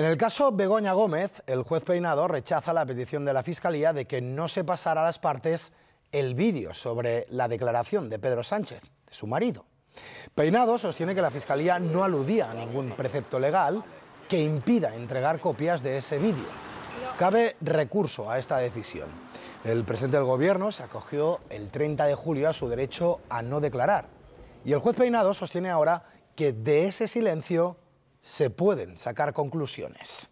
En el caso Begoña Gómez, el juez Peinado rechaza la petición de la Fiscalía de que no se pasara a las partes el vídeo sobre la declaración de Pedro Sánchez, de su marido. Peinado sostiene que la Fiscalía no aludía a ningún precepto legal que impida entregar copias de ese vídeo. Cabe recurso a esta decisión. El presidente del Gobierno se acogió el 30 de julio a su derecho a no declarar. Y el juez Peinado sostiene ahora que de ese silencio se pueden sacar conclusiones.